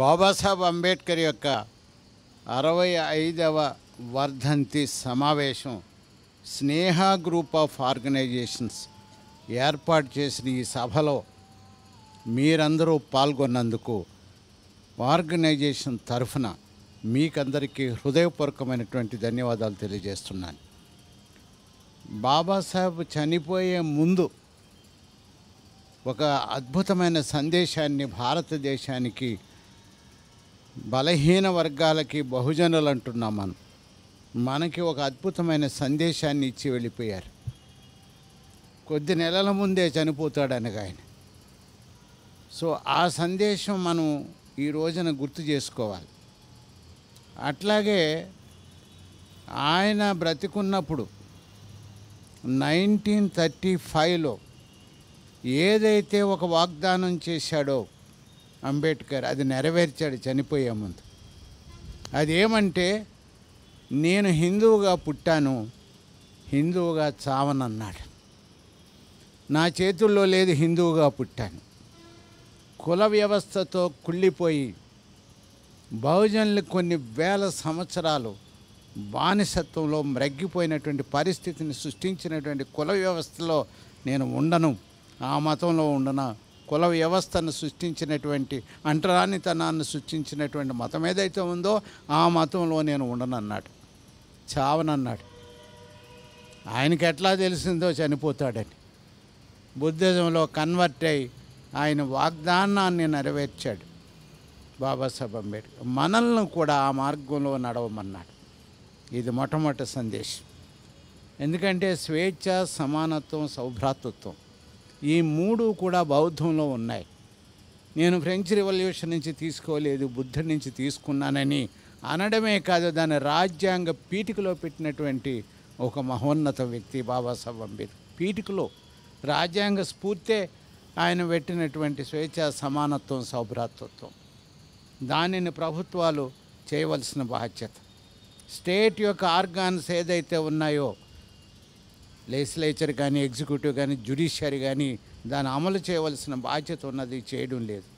బాబాసాహెబ్ అంబేద్కర్ యొక్క అరవై ఐదవ వర్ధంతి సమావేశం స్నేహ గ్రూప్ ఆఫ్ ఆర్గనైజేషన్స్ ఏర్పాటు చేసిన ఈ సభలో మీరందరూ పాల్గొన్నందుకు ఆర్గనైజేషన్ తరఫున మీకందరికీ హృదయపూర్వకమైనటువంటి ధన్యవాదాలు తెలియజేస్తున్నాను బాబాసాహెబ్ చనిపోయే ముందు ఒక అద్భుతమైన సందేశాన్ని భారతదేశానికి బలహీన వర్గాలకి బహుజనులు అంటున్నాం మనం మనకి ఒక అద్భుతమైన సందేశాన్ని ఇచ్చి వెళ్ళిపోయారు కొద్ది నెలల ముందే చనిపోతాడు అనగా ఆయన సో ఆ సందేశం మనం ఈ రోజున గుర్తు చేసుకోవాలి అట్లాగే ఆయన బ్రతికున్నప్పుడు నైన్టీన్ థర్టీ ఫైవ్లో ఏదైతే ఒక వాగ్దానం చేశాడో అంబేద్కర్ అది నెరవేర్చాడు చనిపోయే ముందు అదేమంటే నేను హిందువుగా పుట్టాను హిందువుగా చావనన్నాడు నా చేతుల్లో లేదు హిందువుగా పుట్టాను కుల వ్యవస్థతో కుళ్ళిపోయి బహుజనులు కొన్ని వేల సంవత్సరాలు బానిసత్వంలో మ్రగ్గిపోయినటువంటి పరిస్థితిని సృష్టించినటువంటి కుల వ్యవస్థలో నేను ఉండను ఆ మతంలో ఉండను కుల వ్యవస్థను సృష్టించినటువంటి అంటరానితనాన్ని సృష్టించినటువంటి మతం ఏదైతే ఉందో ఆ మతంలో నేను ఉండనన్నాడు చావనన్నాడు ఆయనకి ఎట్లా తెలిసిందో చనిపోతాడని బుద్ధిజంలో కన్వర్ట్ అయి ఆయన వాగ్దానాన్ని నెరవేర్చాడు బాబాసాహెబ్ అంబేద్కర్ మనల్ని కూడా ఆ మార్గంలో నడవమన్నాడు ఇది మొట్టమొదటి సందేశం ఎందుకంటే స్వేచ్ఛ సమానత్వం సౌభ్రాతృత్వం ఈ మూడు కూడా బౌద్ధంలో ఉన్నాయి నేను ఫ్రెంచ్ రివల్యూషన్ నుంచి తీసుకోలేదు బుద్ధుడి నుంచి తీసుకున్నానని అనడమే కాదు దాని రాజ్యాంగ పీఠికలో పెట్టినటువంటి ఒక మహోన్నత వ్యక్తి బాబాసాహెబ్ అంబేద్కర్ పీఠికలో రాజ్యాంగ స్ఫూర్తే ఆయన పెట్టినటువంటి స్వేచ్ఛ సమానత్వం సౌభ్రాతృత్వం దానిని ప్రభుత్వాలు చేయవలసిన బాధ్యత స్టేట్ యొక్క ఆర్గాన్స్ ఏదైతే ఉన్నాయో లెజిస్లేచర్ కానీ ఎగ్జిక్యూటివ్ కానీ జ్యుడిషియరీ కానీ దాన్ని అమలు చేయవలసిన బాధ్యత ఉన్నది చేయడం లేదు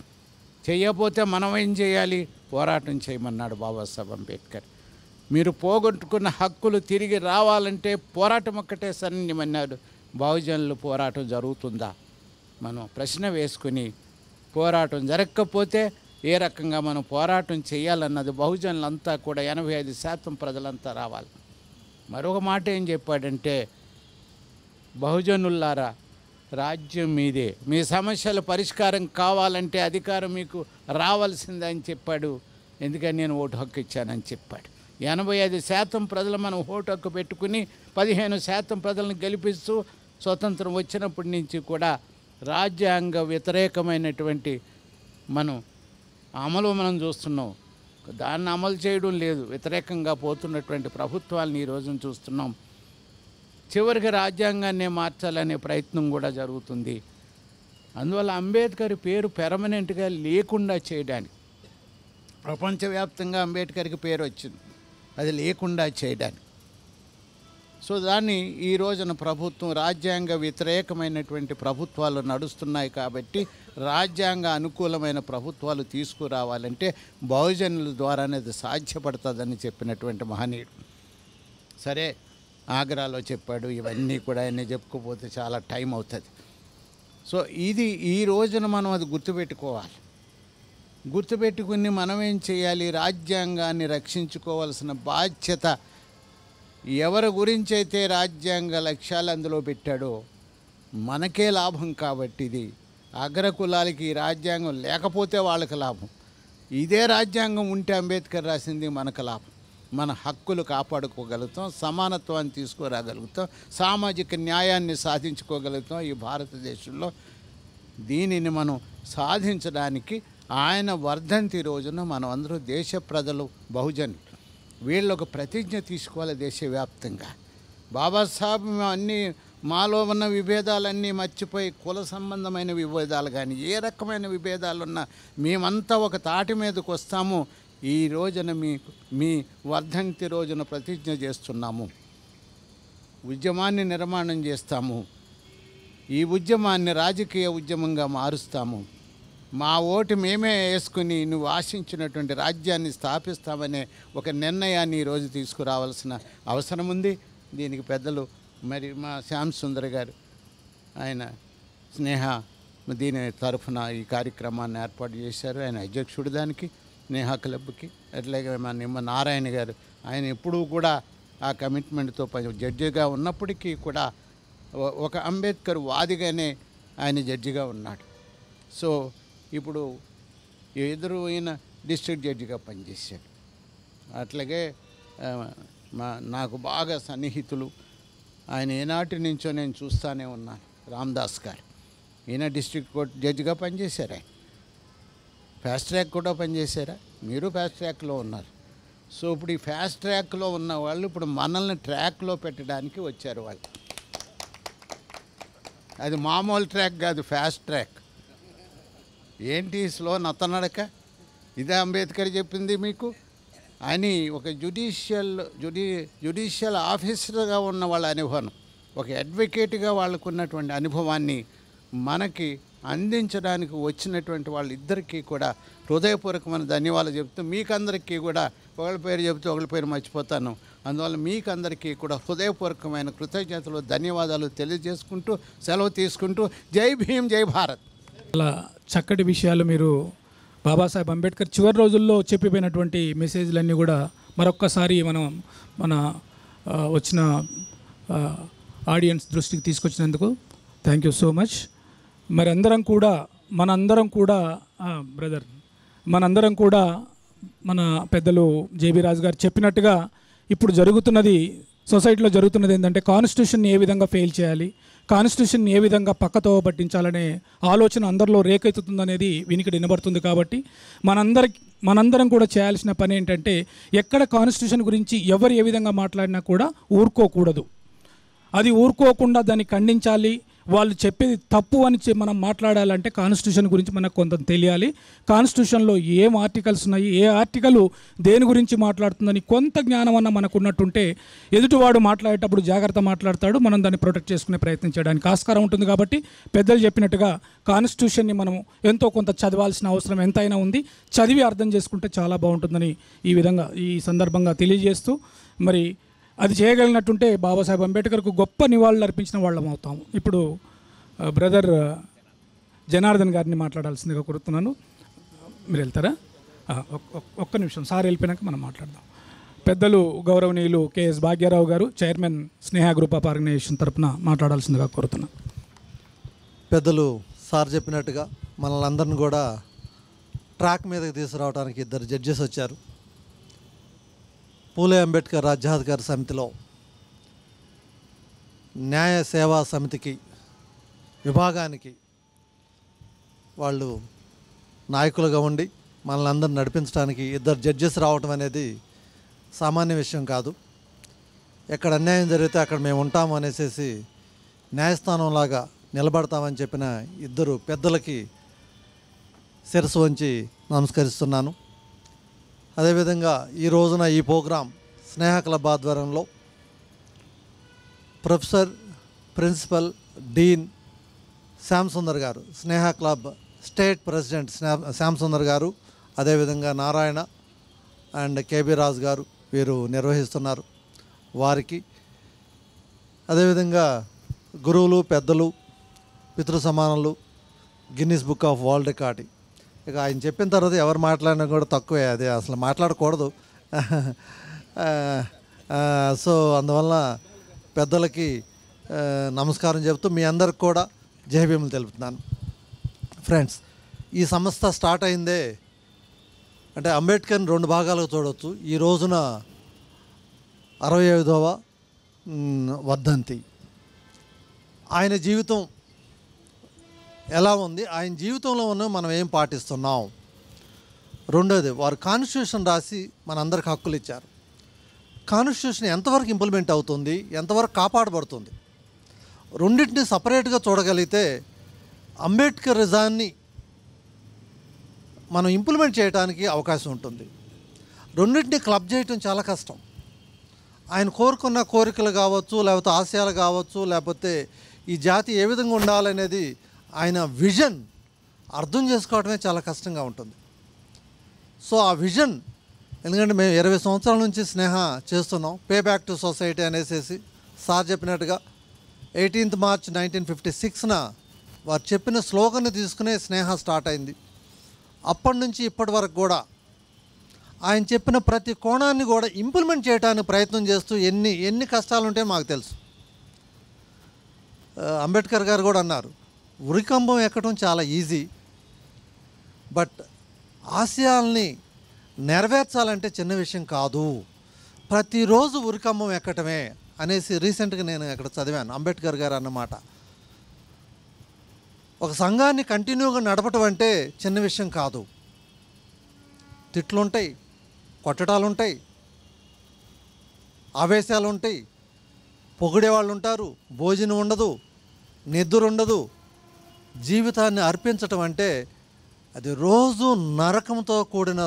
చేయకపోతే మనం ఏం చేయాలి పోరాటం చేయమన్నాడు బాబాసాహెబ్ అంబేద్కర్ మీరు పోగొట్టుకున్న హక్కులు తిరిగి రావాలంటే పోరాటం ఒక్కటే సన్నిమన్నాడు బహుజనులు పోరాటం జరుగుతుందా మనం ప్రశ్న వేసుకుని పోరాటం జరగకపోతే ఏ రకంగా మనం పోరాటం చేయాలన్నది బహుజనులంతా కూడా ఎనభై ఐదు శాతం ప్రజలంతా రావాలి మరొక మాట ఏం చెప్పాడంటే బహుజనులారా రాజ్యం మీదే మీ సమస్యల పరిష్కారం కావాలంటే అధికారం మీకు రావాల్సిందని చెప్పాడు ఎందుకని నేను ఓటు హక్కు ఇచ్చానని చెప్పాడు ఎనభై ఐదు శాతం ప్రజలు మనం ఓటు హక్కు పెట్టుకుని పదిహేను శాతం ప్రజలను గెలిపిస్తూ స్వతంత్రం వచ్చినప్పటి నుంచి కూడా రాజ్యాంగ వ్యతిరేకమైనటువంటి మనం అమలు మనం చూస్తున్నాం దాన్ని అమలు చేయడం లేదు వ్యతిరేకంగా పోతున్నటువంటి ప్రభుత్వాలను ఈరోజు చూస్తున్నాం చివరికి రాజ్యాంగాన్నే మార్చాలనే ప్రయత్నం కూడా జరుగుతుంది అందువల్ల అంబేద్కర్ పేరు పెర్మనెంట్గా లేకుండా చేయడానికి ప్రపంచవ్యాప్తంగా అంబేద్కర్కి పేరు వచ్చింది అది లేకుండా చేయడానికి సో దాన్ని ఈ రోజున ప్రభుత్వం రాజ్యాంగ వ్యతిరేకమైనటువంటి ప్రభుత్వాలు నడుస్తున్నాయి కాబట్టి రాజ్యాంగ అనుకూలమైన ప్రభుత్వాలు తీసుకురావాలంటే బహుజనుల ద్వారా అనేది సాధ్యపడుతుందని చెప్పినటువంటి మహనీయుడు సరే ఆగ్రాలో చెప్పాడు ఇవన్నీ కూడా ఆయన చెప్పుకోపోతే చాలా టైం అవుతుంది సో ఇది ఈ రోజున మనం అది గుర్తుపెట్టుకోవాలి గుర్తుపెట్టుకుని మనం ఏం చేయాలి రాజ్యాంగాన్ని రక్షించుకోవాల్సిన బాధ్యత ఎవరి గురించి అయితే రాజ్యాంగ లక్ష్యాలు అందులో పెట్టాడో మనకే లాభం కాబట్టి ఇది అగ్రకులాలకి ఈ రాజ్యాంగం లేకపోతే వాళ్ళకి లాభం ఇదే రాజ్యాంగం ఉంటే అంబేద్కర్ రాసింది మనకు లాభం మన హక్కులు కాపాడుకోగలుగుతాం సమానత్వాన్ని తీసుకురాగలుగుతాం సామాజిక న్యాయాన్ని సాధించుకోగలుగుతాం ఈ భారతదేశంలో దీనిని మనం సాధించడానికి ఆయన వర్ధంతి రోజున మనం అందరూ దేశ ప్రజలు బహుజనులు వీళ్ళు ఒక ప్రతిజ్ఞ తీసుకోవాలి దేశవ్యాప్తంగా బాబాసాహెబ్ అన్నీ మాలో ఉన్న విభేదాలన్నీ మర్చిపోయి కుల సంబంధమైన విభేదాలు కానీ ఏ రకమైన విభేదాలున్నా మేమంతా ఒక తాటి మీదకు వస్తాము ఈ రోజున మీ మీ వర్ధంతి రోజున ప్రతిజ్ఞ చేస్తున్నాము ఉద్యమాన్ని నిర్మాణం చేస్తాము ఈ ఉద్యమాన్ని రాజకీయ ఉద్యమంగా మారుస్తాము మా ఓటు మేమే వేసుకుని నువ్వు ఆశించినటువంటి రాజ్యాన్ని స్థాపిస్తామనే ఒక నిర్ణయాన్ని ఈరోజు తీసుకురావాల్సిన అవసరం ఉంది దీనికి పెద్దలు మరి మా శ్యామ్ సుందర్ గారు ఆయన స్నేహ దీని తరఫున ఈ కార్యక్రమాన్ని ఏర్పాటు చేశారు ఆయన అధ్యక్షుడు దానికి స్నేహా క్లబ్కి అట్లాగే మా నిమ్మ నారాయణ గారు ఆయన ఎప్పుడూ కూడా ఆ కమిట్మెంట్తో పని జడ్జిగా ఉన్నప్పటికీ కూడా ఒక అంబేద్కర్ వాదిగానే ఆయన జడ్జిగా ఉన్నాడు సో ఇప్పుడు ఎదురు అయిన డిస్ట్రిక్ట్ జడ్జిగా పనిచేశాడు అట్లాగే మా నాకు బాగా సన్నిహితులు ఆయన ఏనాటి నుంచో నేను చూస్తూనే ఉన్నాను రామ్దాస్ గారు ఈయన డిస్ట్రిక్ట్ కోర్టు జడ్జిగా పనిచేశారు ఆయన ఫాస్ట్ ట్రాక్ కూడా పనిచేశారా మీరు ఫాస్ట్ ట్రాక్లో ఉన్నారు సో ఇప్పుడు ఈ ఫాస్ట్ ట్రాక్లో ఉన్న వాళ్ళు ఇప్పుడు మనల్ని ట్రాక్లో పెట్టడానికి వచ్చారు వాళ్ళు అది మామూలు ట్రాక్ కాదు ఫాస్ట్ ట్రాక్ ఏంటి స్లో నత్తనడక ఇదే అంబేద్కర్ చెప్పింది మీకు అని ఒక జ్యుడిషియల్ జుడి జ్యుడిషియల్ ఆఫీసర్గా ఉన్న వాళ్ళ అనుభవం ఒక అడ్వకేట్గా వాళ్ళకున్నటువంటి అనుభవాన్ని మనకి అందించడానికి వచ్చినటువంటి వాళ్ళిద్దరికీ కూడా హృదయపూర్వకమైన ధన్యవాదాలు చెబుతూ మీకందరికీ కూడా ఒకళ్ళ పేరు చెబుతూ ఒకళ్ళ పేరు మర్చిపోతాను అందువల్ల మీకందరికీ కూడా హృదయపూర్వకమైన కృతజ్ఞతలు ధన్యవాదాలు తెలియజేసుకుంటూ సెలవు తీసుకుంటూ జై భీమ్ జై భారత్ అలా చక్కటి విషయాలు మీరు బాబాసాహెబ్ అంబేద్కర్ చివరి రోజుల్లో చెప్పిపోయినటువంటి మెసేజ్లన్నీ కూడా మరొక్కసారి మనం మన వచ్చిన ఆడియన్స్ దృష్టికి తీసుకొచ్చినందుకు థ్యాంక్ యూ సో మచ్ మరి అందరం కూడా మనందరం కూడా బ్రదర్ మనందరం కూడా మన పెద్దలు జేబీ రాజు గారు చెప్పినట్టుగా ఇప్పుడు జరుగుతున్నది సొసైటీలో జరుగుతున్నది ఏంటంటే కాన్స్టిట్యూషన్ ఏ విధంగా ఫెయిల్ చేయాలి కాన్స్టిట్యూషన్ ఏ విధంగా పక్కతో పట్టించాలనే ఆలోచన అందరిలో రేకెత్తుతుందనేది వినికి వినబడుతుంది కాబట్టి మనందరి మనందరం కూడా చేయాల్సిన పని ఏంటంటే ఎక్కడ కాన్స్టిట్యూషన్ గురించి ఎవరు ఏ విధంగా మాట్లాడినా కూడా ఊరుకోకూడదు అది ఊరుకోకుండా దాన్ని ఖండించాలి వాళ్ళు చెప్పేది తప్పు అని మనం మాట్లాడాలంటే కాన్స్టిట్యూషన్ గురించి మనకు కొంత తెలియాలి కాన్స్టిట్యూషన్లో ఏం ఆర్టికల్స్ ఉన్నాయి ఏ ఆర్టికల్ దేని గురించి మాట్లాడుతుందని కొంత జ్ఞానం అన్న ఉన్నట్టుంటే ఎదుటివాడు మాట్లాడేటప్పుడు జాగ్రత్త మాట్లాడతాడు మనం దాన్ని ప్రొటెక్ట్ చేసుకునే ప్రయత్నం చేయడానికి ఆస్కారం ఉంటుంది కాబట్టి పెద్దలు చెప్పినట్టుగా కాన్స్టిట్యూషన్ని మనం ఎంతో కొంత చదవాల్సిన అవసరం ఎంతైనా ఉంది చదివి అర్థం చేసుకుంటే చాలా బాగుంటుందని ఈ విధంగా ఈ సందర్భంగా తెలియజేస్తూ మరి అది చేయగలిగినట్టుంటే బాబాసాహెబ్ అంబేద్కర్కు గొప్ప నివాళులు అర్పించిన వాళ్ళం అవుతాము ఇప్పుడు బ్రదర్ జనార్దన్ గారిని మాట్లాడాల్సిందిగా కోరుతున్నాను మీరు వెళ్తారా ఒక్క నిమిషం సార్ వెళ్ళిపోయినాక మనం మాట్లాడదాం పెద్దలు గౌరవనీయులు కెఎస్ భాగ్యారావు గారు chairman Sneha group of organisation తరఫున మాట్లాడాల్సిందిగా కోరుతున్నాను పెద్దలు సార్ చెప్పినట్టుగా మనల్ని అందరిని కూడా ట్రాక్ మీదకి తీసుకురావడానికి ఇద్దరు జడ్జెస్ వచ్చారు పూలే అంబేద్కర్ రాజ్యాధికార సమితిలో న్యాయ సేవా సమితికి విభాగానికి వాళ్ళు నాయకులుగా ఉండి మనల్ని అందరు నడిపించడానికి ఇద్దరు జడ్జెస్ రావటం అనేది సామాన్య విషయం కాదు ఎక్కడ అన్యాయం జరిగితే అక్కడ మేము ఉంటాము అనేసి న్యాయస్థానంలాగా నిలబడతామని చెప్పిన ఇద్దరు పెద్దలకి శిరసు వంచి నమస్కరిస్తున్నాను అదేవిధంగా ఈ రోజున ఈ ప్రోగ్రాం స్నేహ క్లబ్ ఆధ్వర్యంలో professor principal dean Shyam Sundar గారు Sneha club state president Shyam Sundar గారు అదేవిధంగా నారాయణ అండ్ కేబి రాజ్ గారు వీరు నిర్వహిస్తున్నారు వారికి అదేవిధంగా గురువులు పెద్దలు పితృ సమానులు Guinness book of world recording ఇక ఆయన చెప్పిన తర్వాత ఎవరు మాట్లాడినా కూడా తక్కువే అది అసలు మాట్లాడకూడదు సో అందువల్ల పెద్దలకి నమస్కారం చెబుతూ మీ అందరికి కూడా జయభీములు తెలుపుతున్నాను ఫ్రెండ్స్ ఈ సంస్థ స్టార్ట్ అయిందే అంటే అంబేద్కర్ని రెండు భాగాలుగా చూడవచ్చు ఈ రోజున అరవై ఐదవ వర్ధంతి ఆయన జీవితం ఎలా ఉంది ఆయన జీవితంలో ఉన్న మనం ఏం పాటిస్తున్నాం రెండోది వారు కాన్స్టిట్యూషన్ రాసి మనందరికి హక్కులు ఇచ్చారు కాన్స్టిట్యూషన్ ఎంతవరకు ఇంప్లిమెంట్ అవుతుంది ఎంతవరకు కాపాడబడుతుంది రెండింటిని సపరేట్గా చూడగలిగితే అంబేద్కర్ రిజాన్ని మనం ఇంప్లిమెంట్ చేయడానికి అవకాశం ఉంటుంది రెండింటిని క్లబ్ చేయటం చాలా కష్టం ఆయన కోరుకున్న కోరికలు కావచ్చు లేకపోతే ఆశయాలు కావచ్చు లేకపోతే ఈ జాతి ఏ విధంగా ఉండాలనేది ఆయన విజన్ అర్థం చేసుకోవడమే చాలా కష్టంగా ఉంటుంది సో ఆ విజన్ ఎందుకంటే మేము ఇరవై సంవత్సరాల నుంచి స్నేహ చేస్తున్నాం పే బ్యాక్ టు సొసైటీ అనేసేసి సార్ చెప్పినట్టుగా ఎయిటీన్త్ మార్చ్ నైన్టీన్ ఫిఫ్టీ సిక్స్న వారు చెప్పిన స్లోగన్ని తీసుకునే స్నేహ స్టార్ట్ అయింది అప్పటి నుంచి ఇప్పటి వరకు కూడా ఆయన చెప్పిన ప్రతి కోణాన్ని కూడా ఇంప్లిమెంట్ చేయడానికి ప్రయత్నం చేస్తూ ఎన్ని ఎన్ని కష్టాలు ఉంటాయో మాకు తెలుసు అంబేద్కర్ గారు కూడా అన్నారు ఉరికంబం ఎక్కడం చాలా ఈజీ బట్ ఆశయాల్ని నెరవేర్చాలంటే చిన్న విషయం కాదు ప్రతిరోజు ఉరికంబం ఎక్కటమే అనేసి రీసెంట్గా నేను ఇక్కడ చదివాను అంబేద్కర్ గారు అన్నమాట ఒక సంఘాన్ని కంటిన్యూగా నడపటం అంటే చిన్న విషయం కాదు తిట్లుంటాయి కొట్టడాలుంటాయి ఆవేశాలు ఉంటాయి పొగిడే వాళ్ళు ఉంటారు భోజనం ఉండదు నిద్ర ఉండదు జీవితాన్ని అర్పించటం అంటే అది రోజు నరకంతో కూడిన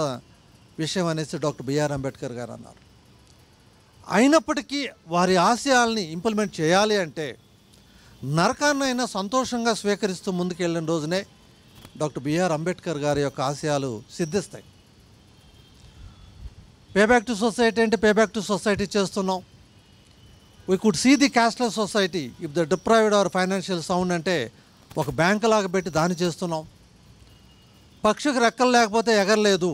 విషయం అనేసి డాక్టర్ బిఆర్ అంబేద్కర్ గారు అన్నారు అయినప్పటికీ వారి ఆశయాల్ని ఇంప్లిమెంట్ చేయాలి అంటే నరకాన్నైనా సంతోషంగా స్వీకరిస్తూ ముందుకెళ్ళిన రోజునే డాక్టర్ బిఆర్ అంబేద్కర్ గారి యొక్క ఆశయాలు సిద్ధిస్తాయి పేబ్యాక్ టు సొసైటీ అంటే పేబ్యాక్ టు సొసైటీ చేస్తున్నాం we could see the cashless society if the deprived are financial sound అంటే ఒక బ్యాంకు లాగా పెట్టి దాని చేస్తున్నాం పక్షికి రెక్కలు లేకపోతే ఎగరలేదు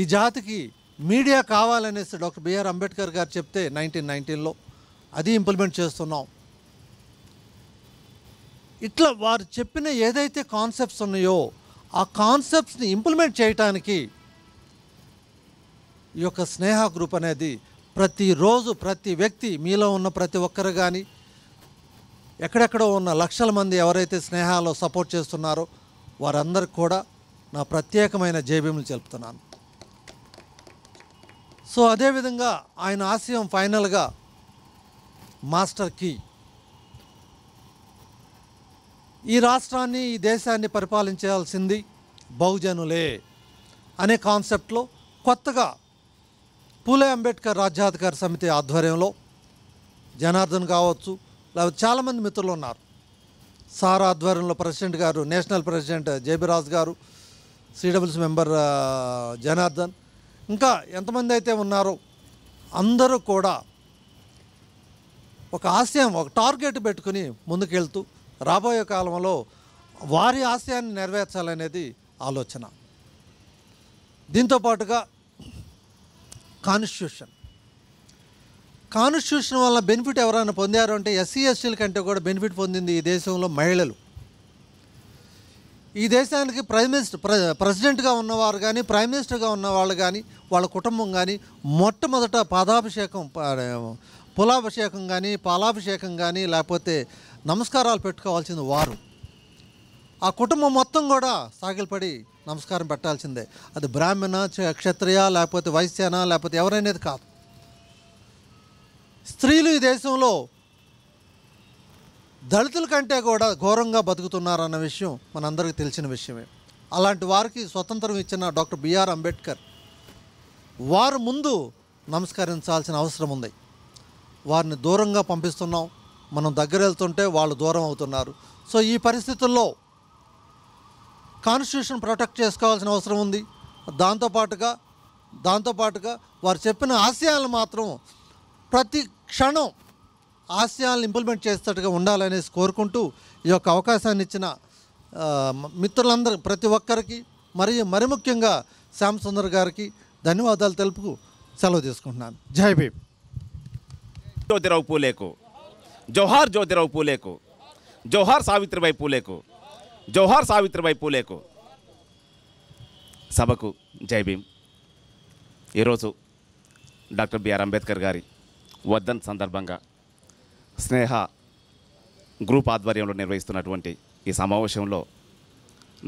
ఈ జాతికి మీడియా కావాలనేసి డాక్టర్ బిఆర్ అంబేద్కర్ గారు చెప్తే నైన్టీన్ నైన్టీన్లో అది ఇంప్లిమెంట్ చేస్తున్నాం ఇట్లా వారు చెప్పిన ఏదైతే కాన్సెప్ట్స్ ఉన్నాయో ఆ కాన్సెప్ట్స్ని ఇంప్లిమెంట్ చేయటానికి ఈ యొక్క స్నేహ గ్రూప్ అనేది ప్రతిరోజు ప్రతి వ్యక్తి మీలో ఉన్న ప్రతి ఒక్కరు కానీ ఎక్కడెక్కడో ఉన్న లక్షల మంది ఎవరైతే స్నేహాల్లో సపోర్ట్ చేస్తున్నారో వారందరికి కూడా నా ప్రత్యేకమైన జేబీములు చెప్తున్నాను సో అదేవిధంగా ఆయన ఆశయం ఫైనల్గా మాస్టర్ కీ ఈ రాష్ట్రాన్ని ఈ దేశాన్ని పరిపాలించాల్సింది బహుజనులే అనే కాన్సెప్ట్లో కొత్తగా పూలే అంబేద్కర్ రాజ్యాధికార సమితి ఆధ్వర్యంలో జనార్దన్ కావచ్చు లేకపోతే చాలామంది మిత్రులు ఉన్నారు సార్ ఆధ్వర్యంలో ప్రెసిడెంట్ గారు నేషనల్ ప్రెసిడెంట్ జేబిరాజ్ గారు సిడబ్ల్యూసి మెంబర్ జనార్దన్ ఇంకా ఎంతమంది అయితే ఉన్నారో అందరూ కూడా ఒక ఆశయం ఒక టార్గెట్ పెట్టుకుని ముందుకెళ్తూ రాబోయే కాలంలో వారి ఆశయాన్ని నెరవేర్చాలనేది ఆలోచన దీంతో పాటుగా కాన్స్టిట్యూషన్ కాన్స్టిట్యూషన్ వల్ల బెనిఫిట్ ఎవరైనా పొందారు అంటే ఎస్సీ ఎస్టీల కంటే కూడా బెనిఫిట్ పొందింది ఈ దేశంలో మహిళలు ఈ దేశానికి ప్రైమ్ మినిస్టర్ ప్ర ప్రెసిడెంట్గా ఉన్నవారు కానీ ప్రైమ్ మినిస్టర్గా ఉన్నవాళ్ళు కానీ వాళ్ళ కుటుంబం కానీ మొట్టమొదట పాదాభిషేకం పులాభిషేకం కానీ పాలాభిషేకం కానీ లేకపోతే నమస్కారాలు పెట్టుకోవాల్సింది వారు ఆ కుటుంబం మొత్తం కూడా సాగిలపడి నమస్కారం పెట్టాల్సిందే అది బ్రాహ్మణ క్షత్రియ లేకపోతే వైశ్యన లేకపోతే ఎవరనేది కాదు స్త్రీలు ఈ దేశంలో దళితుల కంటే కూడా ఘోరంగా బతుకుతున్నారన్న విషయం మనందరికీ తెలిసిన విషయమే అలాంటి వారికి స్వతంత్రం ఇచ్చిన డాక్టర్ బిఆర్ అంబేద్కర్ వారు ముందు నమస్కరించాల్సిన అవసరం ఉంది వారిని దూరంగా పంపిస్తున్నాం మనం దగ్గర వెళ్తుంటే వాళ్ళు దూరం అవుతున్నారు సో ఈ పరిస్థితుల్లో కాన్స్టిట్యూషన్ ప్రొటెక్ట్ చేసుకోవాల్సిన అవసరం ఉంది దాంతోపాటుగా దాంతోపాటుగా వారు చెప్పిన ఆశయాలు మాత్రం ప్రతి క్షణం ఆశయాలను ఇంప్లిమెంట్ చేసేటట్టుగా ఉండాలనేసి కోరుకుంటూ ఈ యొక్క అవకాశాన్ని ఇచ్చిన మిత్రులందరూ ప్రతి ఒక్కరికి మరియు మరి ముఖ్యంగా శ్యామ్ సుందర్ గారికి ధన్యవాదాలు తెలుపుకు సెలవు తీసుకుంటున్నాను జై భీమ్ జ్యోతిరావు పూలేకు జోహార్ జ్యోతిరావు పూలేకు జోహార్ సావిత్రిబాయి పూలేకు జోహార్ సావిత్రిబాయి పూలేకు సభకు జై భీమ్ ఈరోజు డాక్టర్ బిఆర్ అంబేద్కర్ గారి వద్దన్ సందర్భంగా స్నేహ గ్రూప్ ఆధ్వర్యంలో నిర్వహిస్తున్నటువంటి ఈ సమావేశంలో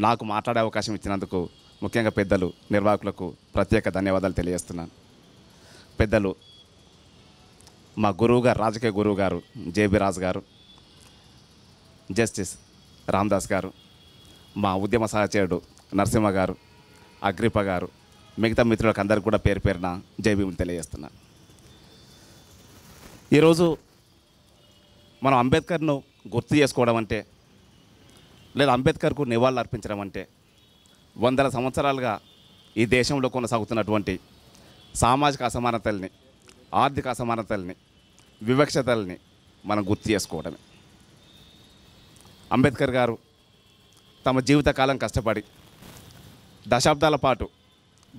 నాకు మాట్లాడే అవకాశం ఇచ్చినందుకు ముఖ్యంగా పెద్దలు నిర్వాహకులకు ప్రత్యేక ధన్యవాదాలు తెలియజేస్తున్నాను పెద్దలు మా గురువు గారు రాజకీయ గురువు గారు జేబీ రాజు గారు జస్టిస్ రామ్దాస్ గారు మా ఉద్యమ సహచరుడు నరసింహ గారు అగ్రిప గారు మిగతా మిత్రులకు అందరికీ కూడా పేరు పేరున జైభీములు తెలియజేస్తున్నాను ఈరోజు మనం అంబేద్కర్ను గుర్తు చేసుకోవడం అంటే లేదా అంబేద్కర్కు నివాళులు అర్పించడం అంటే వందల సంవత్సరాలుగా ఈ దేశంలో కొనసాగుతున్నటువంటి సామాజిక అసమానతల్ని ఆర్థిక అసమానతల్ని వివక్షతల్ని మనం గుర్తు చేసుకోవడమే అంబేద్కర్ గారు తమ జీవితకాలం కష్టపడి దశాబ్దాల పాటు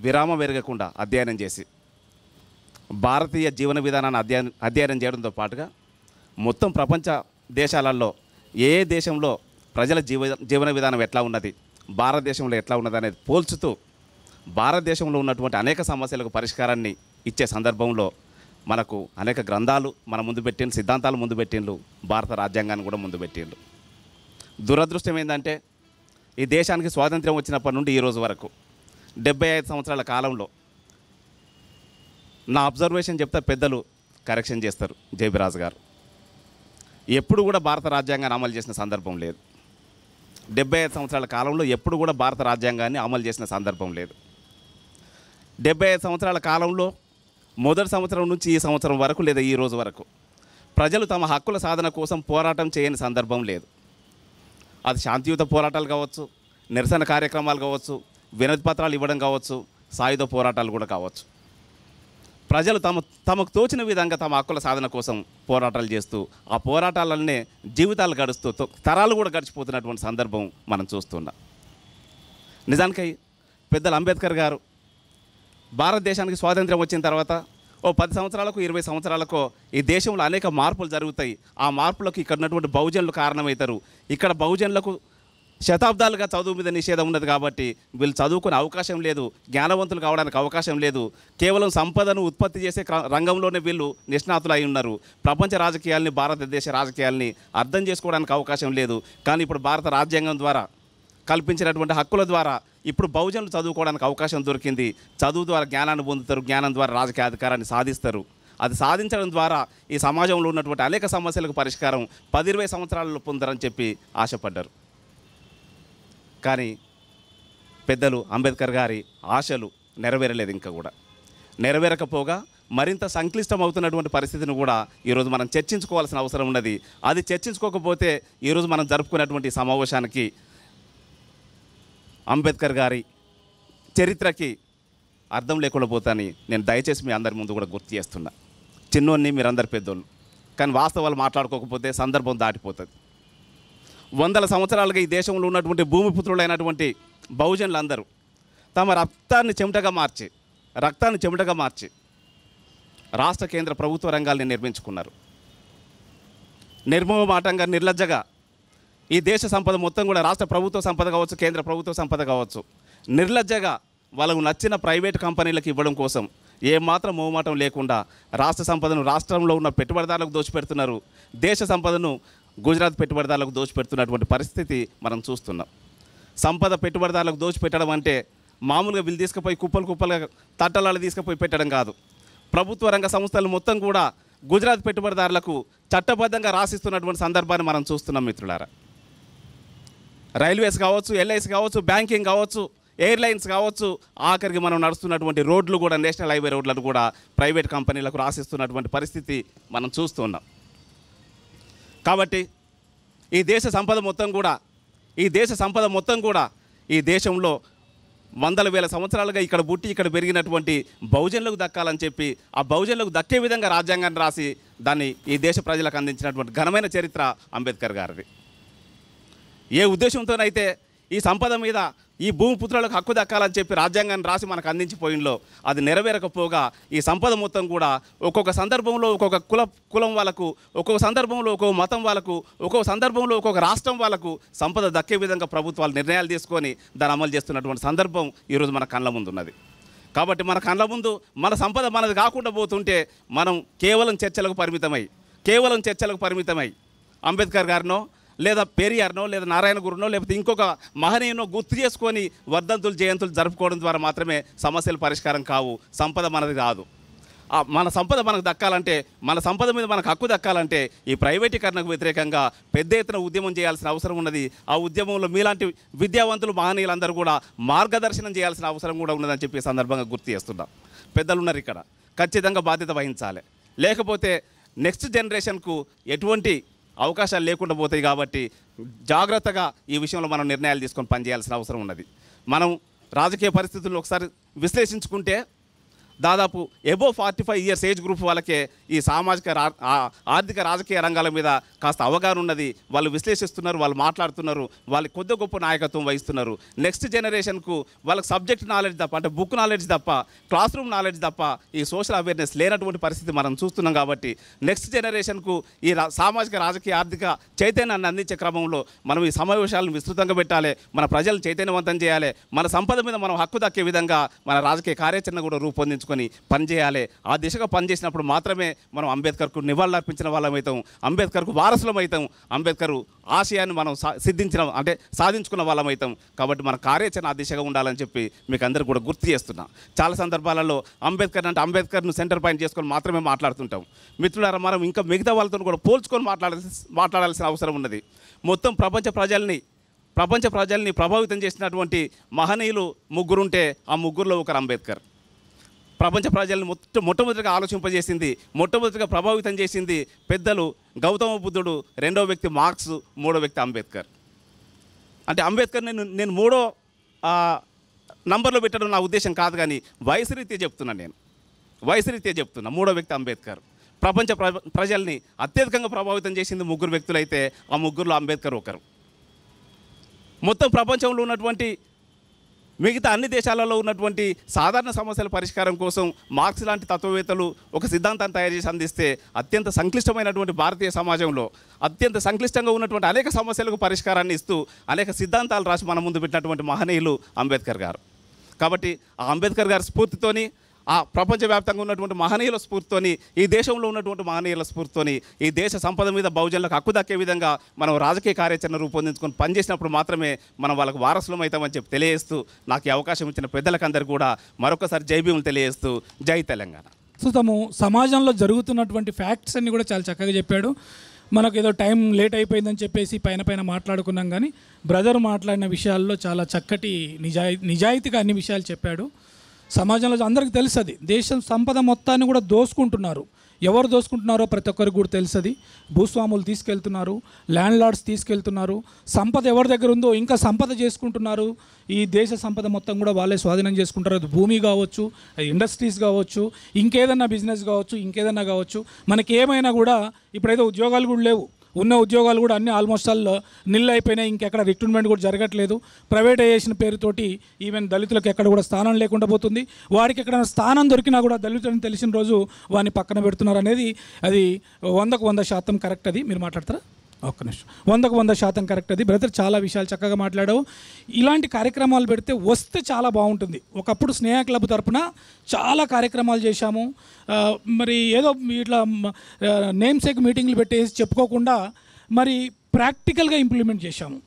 విరామం పెరగకుండా అధ్యయనం చేసి భారతీయ జీవన విధానాన్ని అధ్యయనం అధ్యయనం చేయడంతో పాటుగా మొత్తం ప్రపంచ దేశాలలో ఏ దేశంలో ప్రజల జీవ జీవన విధానం ఎట్లా ఉన్నది భారతదేశంలో ఎట్లా ఉన్నది అనేది పోల్చుతూ భారతదేశంలో ఉన్నటువంటి అనేక సమస్యలకు పరిష్కారాన్ని ఇచ్చే సందర్భంలో మనకు అనేక గ్రంథాలు మన ముందు పెట్టిన సిద్ధాంతాలు ముందు పెట్టిండ్రు భారత రాజ్యాంగాన్ని కూడా ముందు పెట్టిండ్రు దురదృష్టం ఏంటంటే ఈ దేశానికి స్వాతంత్రం వచ్చినప్పటి నుండి ఈరోజు వరకు డెబ్బై ఐదు సంవత్సరాల కాలంలో నా అబ్జర్వేషన్ చెప్తే పెద్దలు కరెక్షన్ చేస్తారు జయబిరాజ్ గారు ఎప్పుడు కూడా భారత రాజ్యాంగాన్ని అమలు చేసిన సందర్భం లేదు డెబ్బై ఐదు సంవత్సరాల కాలంలో ఎప్పుడు కూడా భారత రాజ్యాంగాన్ని అమలు చేసిన సందర్భం లేదు డెబ్బై ఐదు సంవత్సరాల కాలంలో మొదటి సంవత్సరం నుంచి ఈ సంవత్సరం వరకు లేదా ఈ రోజు వరకు ప్రజలు తమ హక్కుల సాధన కోసం పోరాటం చేయని సందర్భం లేదు అది శాంతియుత పోరాటాలు కావచ్చు నిరసన కార్యక్రమాలు కావచ్చు వినతి పత్రాలు ఇవ్వడం కావచ్చు సాయుధ పోరాటాలు కూడా కావచ్చు ప్రజలు తమ తమకు తోచిన విధంగా తమ హక్కుల సాధన కోసం పోరాటాలు చేస్తూ ఆ పోరాటాలన్నే జీవితాలు గడుస్తూ తరాలు కూడా గడిచిపోతున్నటువంటి సందర్భం మనం చూస్తున్నాం నిజానికి పెద్దలు అంబేద్కర్ గారు భారతదేశానికి స్వాతంత్ర్యం వచ్చిన తర్వాత ఓ పది సంవత్సరాలకు ఇరవై సంవత్సరాలకు ఈ దేశంలో అనేక మార్పులు జరుగుతాయి ఆ మార్పులకు ఇక్కడ ఉన్నటువంటి బహుజనులు కారణమవుతారు ఇక్కడ బహుజనులకు శతాబ్దాలుగా చదువు మీద నిషేధం ఉన్నది కాబట్టి వీళ్ళు చదువుకునే అవకాశం లేదు జ్ఞానవంతులు కావడానికి అవకాశం లేదు కేవలం సంపదను ఉత్పత్తి చేసే రంగంలోనే వీళ్ళు నిష్ణాతులు అయి ఉన్నారు ప్రపంచ రాజకీయాల్ని భారతదేశ రాజకీయాల్ని అర్థం చేసుకోవడానికి అవకాశం లేదు కానీ ఇప్పుడు భారత రాజ్యాంగం ద్వారా కల్పించినటువంటి హక్కుల ద్వారా ఇప్పుడు బహుజనులు చదువుకోవడానికి అవకాశం దొరికింది చదువు ద్వారా జ్ఞానాన్ని పొందుతారు జ్ఞానం ద్వారా రాజకీయ అధికారాన్ని సాధిస్తారు అది సాధించడం ద్వారా ఈ సమాజంలో ఉన్నటువంటి అనేక సమస్యలకు పరిష్కారం పది ఇరవై సంవత్సరాలలో పొందరని చెప్పి ఆశపడ్డారు కానీ పెద్దలు అంబేద్కర్ గారి ఆశలు నెరవేరలేదు ఇంకా కూడా నెరవేరకపోగా మరింత సంక్లిష్టమవుతున్నటువంటి పరిస్థితిని కూడా ఈరోజు మనం చర్చించుకోవాల్సిన అవసరం ఉన్నది అది చర్చించుకోకపోతే ఈరోజు మనం జరుపుకున్నటువంటి సమావేశానికి అంబేద్కర్ గారి చరిత్రకి అర్థం లేకుండా పోతాని నేను దయచేసి మీ అందరి ముందు కూడా గుర్తు చేస్తున్నా చిన్నోన్ని మీరందరు పెద్దోళ్ళు కానీ వాస్తవాలు మాట్లాడుకోకపోతే సందర్భం దాటిపోతుంది వందల సంవత్సరాలుగా ఈ దేశంలో ఉన్నటువంటి భూమిపుత్రులైనటువంటి బహుజనులందరూ తమ రక్తాన్ని చెమటగా మార్చి రక్తాన్ని చెమటగా మార్చి రాష్ట్ర కేంద్ర ప్రభుత్వ రంగాల్ని నిర్మించుకున్నారు నిర్మోమాటంగా నిర్లజ్జగా ఈ దేశ సంపద మొత్తం కూడా రాష్ట్ర ప్రభుత్వ సంపద కావచ్చు కేంద్ర ప్రభుత్వ సంపద కావచ్చు నిర్లజ్జగా వాళ్ళకు నచ్చిన ప్రైవేట్ కంపెనీలకు ఇవ్వడం కోసం ఏమాత్రం మోమాటం లేకుండా రాష్ట్ర సంపదను రాష్ట్రంలో ఉన్న పెట్టుబడిదారులకు దోచిపెడుతున్నారు దేశ సంపదను గుజరాత్ పెట్టుబడిదారులకు దోచిపెడుతున్నటువంటి పరిస్థితి మనం చూస్తున్నాం సంపద పెట్టుబడిదారులకు దోచిపెట్టడం అంటే మామూలుగా వీళ్ళు తీసుకుపోయి కుప్పలు కుప్పలుగా తట్టలాలు తీసుకుపోయి పెట్టడం కాదు ప్రభుత్వ రంగ సంస్థలు మొత్తం కూడా గుజరాత్ పెట్టుబడిదారులకు చట్టబద్ధంగా రాసిస్తున్నటువంటి సందర్భాన్ని మనం చూస్తున్నాం మిత్రులారా రైల్వేస్ కావచ్చు ఎల్ఐసి కావచ్చు బ్యాంకింగ్ కావచ్చు ఎయిర్లైన్స్ కావచ్చు ఆఖరికి మనం నడుస్తున్నటువంటి రోడ్లు కూడా నేషనల్ హైవే రోడ్లను కూడా ప్రైవేట్ కంపెనీలకు రాసిస్తున్నటువంటి పరిస్థితి మనం చూస్తున్నాం కాబట్టి ఈ దేశ సంపద మొత్తం కూడా ఈ దేశ సంపద మొత్తం కూడా ఈ దేశంలో వందల వేల సంవత్సరాలుగా ఇక్కడ పుట్టి ఇక్కడ పెరిగినటువంటి బహుజనులకు దక్కాలని చెప్పి ఆ బహుజనులకు దక్కే విధంగా రాజ్యాంగాన్ని రాసి దాన్ని ఈ దేశ ప్రజలకు అందించినటువంటి ఘనమైన చరిత్ర అంబేద్కర్ గారిది ఏ ఉద్దేశంతోనైతే ఈ సంపద మీద ఈ భూమి పుత్రులకు హక్కు దక్కాలని చెప్పి రాజ్యాంగాన్ని రాసి మనకు అందించిపోయిందో అది నెరవేరకపోగా ఈ సంపద మొత్తం కూడా ఒక్కొక్క సందర్భంలో ఒక్కొక్క కుల కులం వాళ్ళకు ఒక్కొక్క సందర్భంలో ఒక్కొక్క మతం వాళ్ళకు ఒక్కొక్క సందర్భంలో ఒక్కొక్క రాష్ట్రం వాళ్ళకు సంపద దక్కే విధంగా ప్రభుత్వాలు నిర్ణయాలు తీసుకొని దాన్ని అమలు చేస్తున్నటువంటి సందర్భం ఈరోజు మన కళ్ళ ముందున్నది కాబట్టి మన కళ్ళ ముందు మన సంపద మనది కాకుండా పోతుంటే మనం కేవలం చర్చలకు పరిమితమై కేవలం చర్చలకు పరిమితమై అంబేద్కర్ గారినో లేదా పెరియార్నో లేదా నారాయణ గురునో లేకపోతే ఇంకొక మహనీయునో గుర్తు చేసుకొని వర్ధంతులు జయంతులు జరుపుకోవడం ద్వారా మాత్రమే సమస్యలు పరిష్కారం కావు సంపద మనది కాదు మన సంపద మనకు దక్కాలంటే మన సంపద మీద మనకు హక్కు దక్కాలంటే ఈ ప్రైవేటీకరణకు వ్యతిరేకంగా పెద్ద ఎత్తున ఉద్యమం చేయాల్సిన అవసరం ఉన్నది ఆ ఉద్యమంలో మీలాంటి విద్యావంతులు మహనీయులందరూ కూడా మార్గదర్శనం చేయాల్సిన అవసరం కూడా ఉన్నదని చెప్పి సందర్భంగా గుర్తు చేస్తున్నాం పెద్దలు ఉన్నారు ఇక్కడ ఖచ్చితంగా బాధ్యత వహించాలి లేకపోతే నెక్స్ట్ జనరేషన్కు ఎటువంటి అవకాశాలు లేకుండా పోతాయి కాబట్టి జాగ్రత్తగా ఈ విషయంలో మనం నిర్ణయాలు తీసుకొని పనిచేయాల్సిన అవసరం ఉన్నది మనం రాజకీయ పరిస్థితులను ఒకసారి విశ్లేషించుకుంటే దాదాపు above forty five years age group వాళ్ళకే ఈ సామాజిక ఆర్థిక రాజకీయ రంగాల మీద కాస్త అవగాహన ఉన్నది వాళ్ళు విశ్లేషిస్తున్నారు వాళ్ళు మాట్లాడుతున్నారు వాళ్ళు కొద్ది గొప్ప నాయకత్వం వహిస్తున్నారు నెక్స్ట్ జనరేషన్కు వాళ్ళకి సబ్జెక్ట్ నాలెడ్జ్ తప్ప అంటే బుక్ నాలెడ్జ్ తప్ప క్లాస్ రూమ్ నాలెడ్జ్ తప్ప ఈ సోషల్ అవేర్నెస్ లేనటువంటి పరిస్థితి మనం చూస్తున్నాం కాబట్టి నెక్స్ట్ జనరేషన్కు ఈ సామాజిక రాజకీయ ఆర్థిక చైతన్యాన్ని అందించే క్రమంలో మనం ఈ సమావేశాలను విస్తృతంగా పెట్టాలి మన ప్రజలను చైతన్యవంతం చేయాలి మన సంపద మీద మనం హక్కు దక్కే విధంగా మన రాజకీయ కార్యాచరణ కూడా రూపొందించు ఆలోచించుకొని పనిచేయాలి ఆ దిశగా పనిచేసినప్పుడు మాత్రమే మనం అంబేద్కర్కు నివాళులర్పించిన వాళ్ళం అవుతాం అంబేద్కర్కు వారసులం అవుతాం అంబేద్కర్ ఆశయాన్ని మనం సిద్ధించిన అంటే సాధించుకున్న వాళ్ళం అవుతాం కాబట్టి మన కార్యాచరణ ఆ దిశగా ఉండాలని చెప్పి మీకు అందరూ కూడా గుర్తు చేస్తున్నా చాలా సందర్భాలలో అంబేద్కర్ అంటే అంబేద్కర్ను సెంటర్ పాయింట్ చేసుకొని మాత్రమే మాట్లాడుతుంటాం మిత్రులారా మనం ఇంకా మిగతా వాళ్ళతో కూడా పోల్చుకొని మాట్లాడాల్సి మాట్లాడాల్సిన అవసరం ఉన్నది మొత్తం ప్రపంచ ప్రజల్ని ప్రపంచ ప్రజల్ని ప్రభావితం చేసినటువంటి మహనీయులు ముగ్గురుంటే ఆ ముగ్గురులో ఒకరు అంబేద్కర్ ప్రపంచ ప్రజలను మొట్ట మొట్టమొదటిగా ఆలోచింపజేసింది మొట్టమొదటిగా ప్రభావితం చేసింది పెద్దలు గౌతమ బుద్ధుడు రెండవ వ్యక్తి మార్క్స్ మూడో వ్యక్తి అంబేద్కర్ అంటే అంబేద్కర్ నేను నేను మూడో నంబర్లో పెట్టడం నా ఉద్దేశం కాదు కానీ వయసురీత్యా చెప్తున్నాను నేను వయసురీత్యా చెప్తున్నా మూడో వ్యక్తి అంబేద్కర్ ప్రపంచ ప్రజల్ని అత్యధికంగా ప్రభావితం చేసింది ముగ్గురు వ్యక్తులైతే ఆ ముగ్గురులో అంబేద్కర్ ఒకరు మొత్తం ప్రపంచంలో ఉన్నటువంటి మిగతా అన్ని దేశాలలో ఉన్నటువంటి సాధారణ సమస్యల పరిష్కారం కోసం మార్క్స్ లాంటి తత్వవేత్తలు ఒక సిద్ధాంతాన్ని తయారు చేసి అందిస్తే అత్యంత సంక్లిష్టమైనటువంటి భారతీయ సమాజంలో అత్యంత సంక్లిష్టంగా ఉన్నటువంటి అనేక సమస్యలకు పరిష్కారాన్ని ఇస్తూ అనేక సిద్ధాంతాలు రాసి మన ముందు పెట్టినటువంటి మహనీయులు అంబేద్కర్ గారు కాబట్టి ఆ అంబేద్కర్ గారి స్ఫూర్తితోని ఆ ప్రపంచవ్యాప్తంగా ఉన్నటువంటి మహనీయుల స్ఫూర్తితోని ఈ దేశంలో ఉన్నటువంటి మహనీయుల స్ఫూర్తితోని ఈ దేశ సంపద మీద బహుజనులకు హక్కు దక్కే విధంగా మనం రాజకీయ కార్యాచరణ రూపొందించుకొని పనిచేసినప్పుడు మాత్రమే మనం వాళ్ళకు వారసులం అవుతామని చెప్పి తెలియజేస్తూ నాకు ఈ అవకాశం ఇచ్చిన పెద్దలకందరూ కూడా మరొకసారి జై భీములు తెలియజేస్తూ జై తెలంగాణ సుతము సమాజంలో జరుగుతున్నటువంటి ఫ్యాక్ట్స్ అన్ని కూడా చాలా చక్కగా చెప్పాడు మనకు ఏదో టైం లేట్ అయిపోయిందని చెప్పేసి పైన పైన మాట్లాడుకున్నాం కానీ బ్రదర్ మాట్లాడిన విషయాల్లో చాలా చక్కటి నిజాయి నిజాయితీగా అన్ని విషయాలు చెప్పాడు సమాజంలో అందరికీ తెలుసుది దేశం సంపద మొత్తాన్ని కూడా దోసుకుంటున్నారు ఎవరు దోసుకుంటున్నారో ప్రతి ఒక్కరికి కూడా తెలుసది భూస్వాములు తీసుకెళ్తున్నారు ల్యాండ్ లార్డ్స్ తీసుకెళ్తున్నారు సంపద ఎవరి దగ్గర ఉందో ఇంకా సంపద చేసుకుంటున్నారు ఈ దేశ సంపద మొత్తం కూడా వాళ్ళే స్వాధీనం చేసుకుంటారు అది భూమి కావచ్చు అది ఇండస్ట్రీస్ కావచ్చు ఇంకేదన్నా బిజినెస్ కావచ్చు ఇంకేదన్నా కావచ్చు మనకి ఏమైనా కూడా ఇప్పుడైతే ఉద్యోగాలు కూడా లేవు ఉన్న ఉద్యోగాలు కూడా అన్ని ఆల్మోస్ట్ ఆల్ నిల్ అయిపోయినాయి ఇంకెక్కడ రిక్రూట్మెంట్ కూడా జరగట్లేదు ప్రైవేటైజేషన్ పేరుతోటి ఈవెన్ దళితులకు ఎక్కడ కూడా స్థానం లేకుండా పోతుంది వారికి ఎక్కడైనా స్థానం దొరికినా కూడా దళితులను తెలిసిన రోజు వారిని పక్కన పెడుతున్నారు అనేది అది వందకు వంద శాతం కరెక్ట్ అది మీరు మాట్లాడతారా ఒక్క నిమిషం వందకు వంద శాతం కరెక్ట్ అది బ్రదర్ చాలా విషయాలు చక్కగా మాట్లాడావు ఇలాంటి కార్యక్రమాలు పెడితే వస్తే చాలా బాగుంటుంది ఒకప్పుడు స్నేహ క్లబ్ తరపున చాలా కార్యక్రమాలు చేశాము మరి ఏదో ఇట్లా నేమ్సేక్ మీటింగ్లు పెట్టేసి చెప్పుకోకుండా మరి ప్రాక్టికల్గా ఇంప్లిమెంట్ చేశాము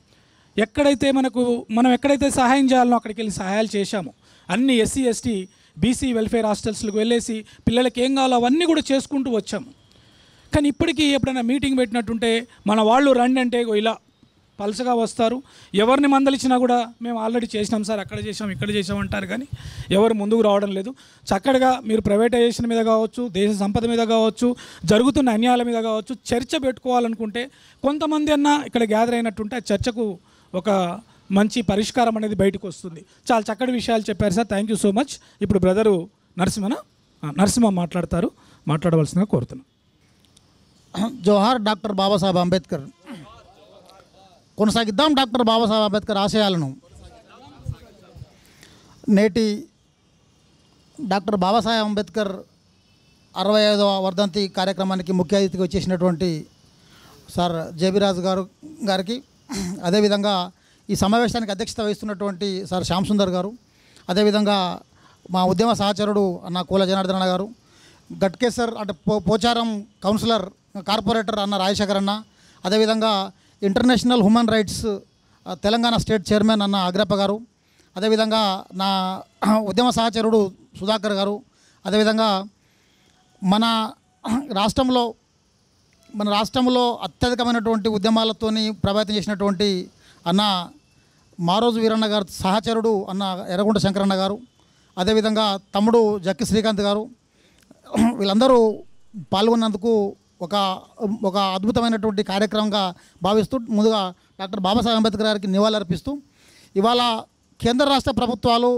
ఎక్కడైతే మనకు మనం ఎక్కడైతే సహాయం చేయాలనో అక్కడికి వెళ్ళి సహాయాలు చేశాము అన్ని ఎస్సీ ఎస్టీ బీసీ వెల్ఫేర్ హాస్టల్స్లకు వెళ్ళేసి పిల్లలకి ఏం కావాలో అవన్నీ కూడా చేసుకుంటూ వచ్చాము కానీ ఇప్పటికీ ఎప్పుడైనా మీటింగ్ పెట్టినట్టుంటే మన వాళ్ళు రండి అంటే ఇలా పలసగా వస్తారు ఎవరిని మందలిచ్చినా కూడా మేము ఆల్రెడీ చేసినాం సార్ అక్కడ చేసాం ఇక్కడ చేసాం అంటారు కానీ ఎవరు ముందుకు రావడం లేదు చక్కగా మీరు ప్రైవేటైజేషన్ మీద కావచ్చు దేశ సంపద మీద కావచ్చు జరుగుతున్న అన్యాయాల మీద కావచ్చు చర్చ పెట్టుకోవాలనుకుంటే కొంతమంది అన్నా ఇక్కడ గ్యాదర్ అయినట్టుంటే ఆ చర్చకు ఒక మంచి పరిష్కారం అనేది బయటకు వస్తుంది చాలా చక్కటి విషయాలు చెప్పారు sir thank you so much ఇప్పుడు బ్రదరు నరసింహన నరసింహ మాట్లాడతారు మాట్లాడవలసిందిగా కోరుతున్నాను జోహార్ డాక్టర్ బాబాసాహెబ్ అంబేద్కర్ కొనసాగిద్దాం డాక్టర్ బాబాసాహెబ్ అంబేద్కర్ ఆశయాలను నేటి డాక్టర్ బాబాసాహెబ్ అంబేద్కర్ అరవై ఐదవ వర్ధంతి కార్యక్రమానికి ముఖ్య అతిథిగా వచ్చేసినటువంటి సార్ జేబిరాజు గారు గారికి అదేవిధంగా ఈ సమావేశానికి అధ్యక్షత వహిస్తున్నటువంటి సార్ శ్యామ్ సుందర్ గారు అదేవిధంగా మా ఉద్యమ సహచరుడు అన్న కూల జనార్దన గారు గట్కేసర్ అంటే పో పోచారం కౌన్సిలర్ కార్పొరేటర్ అన్న రాజశేఖర్ అన్న అదేవిధంగా international human rights Telangana state chairman అన్న అగ్రప్ప గారు అదేవిధంగా నా ఉద్యమ సహచరుడు సుధాకర్ గారు అదేవిధంగా మన రాష్ట్రంలో మన రాష్ట్రంలో అత్యధికమైనటువంటి ఉద్యమాలతోని ప్రభావితం చేసినటువంటి అన్న మారోజు వీరన్న గారు సహచరుడు అన్న ఎర్రగుంట శంకరన్న గారు అదేవిధంగా తమ్ముడు జక్కి శ్రీకాంత్ గారు వీళ్ళందరూ పాల్గొన్నందుకు ఒక ఒక అద్భుతమైనటువంటి కార్యక్రమంగా భావిస్తూ ముందుగా డాక్టర్ బాబాసాహెబ్ అంబేద్కర్ గారికి నివాళులర్పిస్తూ ఇవాళ కేంద్ర రాష్ట్ర ప్రభుత్వాలు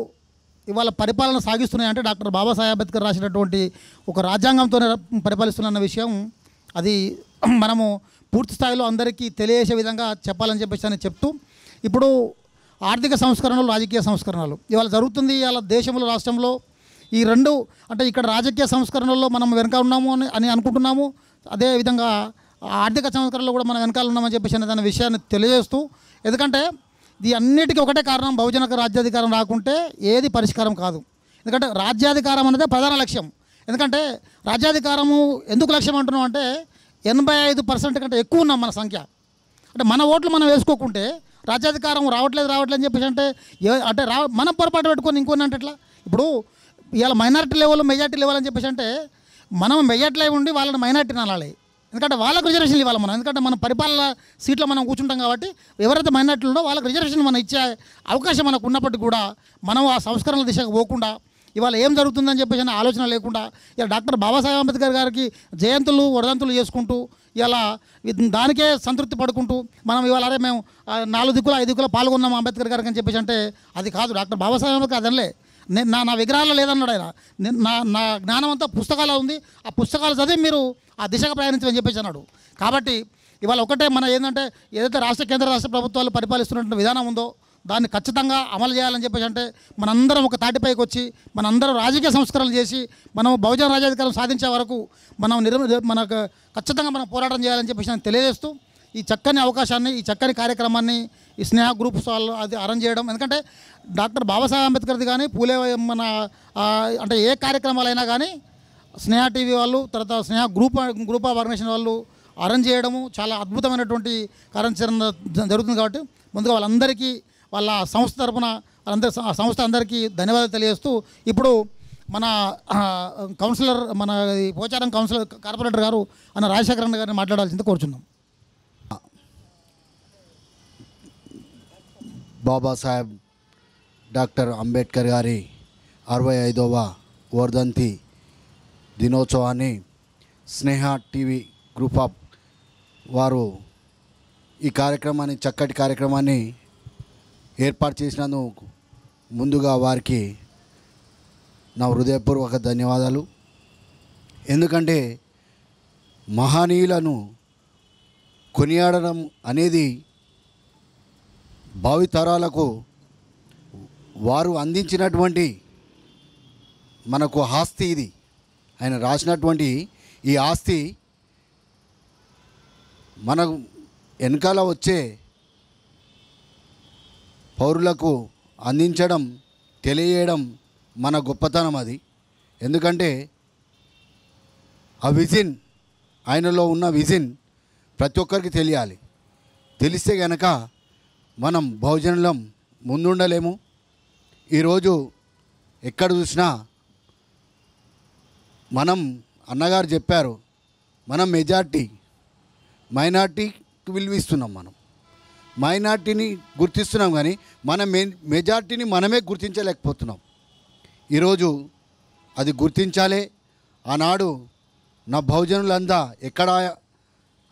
ఇవాళ పరిపాలన సాగిస్తున్నాయంటే డాక్టర్ బాబాసాహెబ్ అంబేద్కర్ రాసినటువంటి ఒక రాజ్యాంగంతోనే పరిపాలిస్తున్న విషయం అది మనము పూర్తి స్థాయిలో అందరికీ తెలియజేసే విధంగా చెప్పాలని చెప్పేసి అని చెప్తూ ఇప్పుడు ఆర్థిక సంస్కరణలు రాజకీయ సంస్కరణలు ఇవాళ జరుగుతుంది ఇవాళ దేశంలో రాష్ట్రంలో ఈ రెండు అంటే ఇక్కడ రాజకీయ సంస్కరణల్లో మనం వెనక ఉన్నాము అని అని అనుకుంటున్నాము అదేవిధంగా ఆర్థిక సంస్కరణలో కూడా మనం వెనకాల ఉన్నామని చెప్పేసి అనే దాని విషయాన్ని తెలియజేస్తూ ఎందుకంటే ఇది అన్నిటికీ ఒకటే కారణం బహుజనకు రాజ్యాధికారం రాకుంటే ఏది పరిష్కారం కాదు ఎందుకంటే రాజ్యాధికారం అనేది ప్రధాన లక్ష్యం ఎందుకంటే రాజ్యాధికారము ఎందుకు లక్ష్యం అంటున్నాం అంటే ఎనభై ఐదు పర్సెంట్ కంటే ఎక్కువ ఉన్నాం మన సంఖ్య అంటే మన ఓట్లు మనం వేసుకోకుంటే రాజ్యాధికారం రావట్లేదు రావట్లేదు అని చెప్పేసి అంటే అంటే రా మనం పొరపాటు పెట్టుకొని ఇంకొన్ని అంటే ఇప్పుడు ఇవాళ మైనారిటీ లెవెల్ మెజార్టీ లెవెల్ అని చెప్పేసి అంటే మనం వెయ్యట్లే ఉండి వాళ్ళని మైనార్టీ అనాలి ఎందుకంటే వాళ్ళకు రిజర్వేషన్ ఇవ్వాలి మనం ఎందుకంటే మన పరిపాలన సీట్లో మనం కూర్చుంటాం కాబట్టి ఎవరైతే మైనార్టీలు ఉండో వాళ్ళకి రిజర్వేషన్ మనం ఇచ్చే అవకాశం మనకు ఉన్నప్పటికీ కూడా మనం ఆ సంస్కరణల దిశగా పోకుండా ఇవాళ ఏం జరుగుతుందని చెప్పేసి ఆలోచన లేకుండా ఇలా డాక్టర్ బాబాసాహెబ్ అంబేద్కర్ గారికి జయంతులు వరదంతులు చేసుకుంటూ ఇలా దానికే సంతృప్తి పడుకుంటూ మనం ఇవాళ అరే మేము నాలుగు దిక్కులు ఐదు దిక్కులు పాల్గొన్నాం అంబేద్కర్ గారికి అని చెప్పేసి అంటే అది కాదు డాక్టర్ బాబాసాహెబ్ అంబేద్కర్ అదనలే నేను నా నా విగ్రహాలు లేదన్నాడు ఆయన నేను నా నా జ్ఞానం అంతా పుస్తకాలు ఉంది ఆ పుస్తకాలు చదివి మీరు ఆ దిశగా ప్రయాణించమని చెప్పేసి అన్నాడు కాబట్టి ఇవాళ ఒకటే మన ఏంటంటే ఏదైతే రాష్ట్ర కేంద్ర రాష్ట్ర ప్రభుత్వాలు పరిపాలిస్తున్నటువంటి విధానం ఉందో దాన్ని ఖచ్చితంగా అమలు చేయాలని చెప్పేసి అంటే మనందరం ఒక తాటిపైకి వచ్చి మనందరం రాజకీయ సంస్కరణలు చేసి మనం బహుజన రాజాధికారం సాధించే వరకు మనం నిర్మ మనకు ఖచ్చితంగా మనం పోరాటం చేయాలని చెప్పేసి నేను తెలియజేస్తూ ఈ చక్కని అవకాశాన్ని ఈ చక్కని కార్యక్రమాన్ని ఈ స్నేహ గ్రూప్స్ వాళ్ళు అది అరేంజ్ చేయడం ఎందుకంటే డాక్టర్ బాబాసాహెబ్ అంబేద్కర్ది కానీ పూలే మన అంటే ఏ కార్యక్రమాలైనా కానీ స్నేహ టీవీ వాళ్ళు తర్వాత Sneha group group of organisation వాళ్ళు అరేంజ్ చేయడము చాలా అద్భుతమైనటువంటి కార్యాచరణ జరుగుతుంది కాబట్టి ముందుగా వాళ్ళందరికీ వాళ్ళ సంస్థ తరఫున వాళ్ళందరి సంస్థ అందరికీ ధన్యవాదాలు తెలియజేస్తూ ఇప్పుడు మన కౌన్సిలర్ మన పోచారం కౌన్సిలర్ కార్పొరేటర్ గారు అన్న రాజశేఖరన్ గారిని మాట్లాడాల్సింది కోరుచున్నాం బాబాసాహెబ్ డాక్టర్ అంబేద్కర్ గారి అరవై ఐదవ వర్ధంతి దినోత్సవాన్ని స్నేహ టీవీ గ్రూప్ ఆఫ్ వారు ఈ కార్యక్రమాన్ని చక్కటి కార్యక్రమాన్ని ఏర్పాటు చేసినందు ముందుగా వారికి నా హృదయపూర్వక ధన్యవాదాలు ఎందుకంటే మహనీయులను కొనియాడడం అనేది భావితరాలకు వారు అందించినటువంటి మనకు ఆస్తి ఇది ఆయన రాసినటువంటి ఈ ఆస్తి మన వెనకాల వచ్చే పౌరులకు అందించడం తెలియజేయడం మన గొప్పతనం అది ఎందుకంటే ఆ విజిన్ ఆయనలో ఉన్న విజిన్ ప్రతి ఒక్కరికి తెలియాలి తెలిస్తే కనుక మనం భోజనంలో ముందుండలేము ఈరోజు ఎక్కడ చూసినా మనం అన్నగారు చెప్పారు మనం మెజార్టీ మైనార్టీకి విలువిస్తున్నాం మనం మైనార్టీని గుర్తిస్తున్నాం కానీ మన మె మెజార్టీని మనమే గుర్తించలేకపోతున్నాం ఈరోజు అది గుర్తించాలి ఆనాడు నా బహుజనులందా ఎక్కడ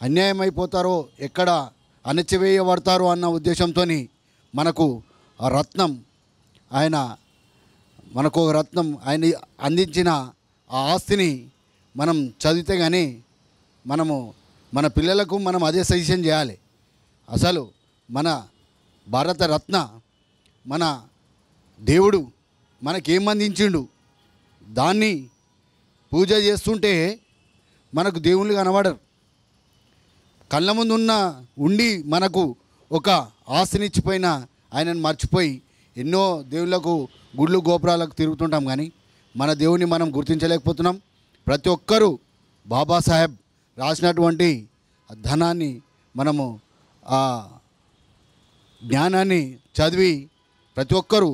అన్యాయం అయిపోతారో ఎక్కడ అణచివేయబడతారు అన్న ఉద్దేశంతో మనకు ఆ రత్నం ఆయన మనకు రత్నం ఆయన అందించిన ఆ ఆస్తిని మనం చదివితే కానీ మనము మన పిల్లలకు మనం అదే సజెషన్ చేయాలి అసలు మన భారత రత్న మన దేవుడు మనకేం అందించిండు దాన్ని పూజ చేస్తుంటే మనకు దేవుళ్ళు కనబడరు కళ్ళ ముందు ఉన్న ఉండి మనకు ఒక ఆశనిచ్చిపోయిన ఆయనను మర్చిపోయి ఎన్నో దేవుళ్ళకు గుళ్ళు గోపురాలకు తిరుగుతుంటాం కానీ మన దేవుని మనం గుర్తించలేకపోతున్నాం ప్రతి ఒక్కరూ బాబాసాహెబ్ రాసినటువంటి ధనాన్ని మనము ఆ జ్ఞానాన్ని చదివి ప్రతి ఒక్కరూ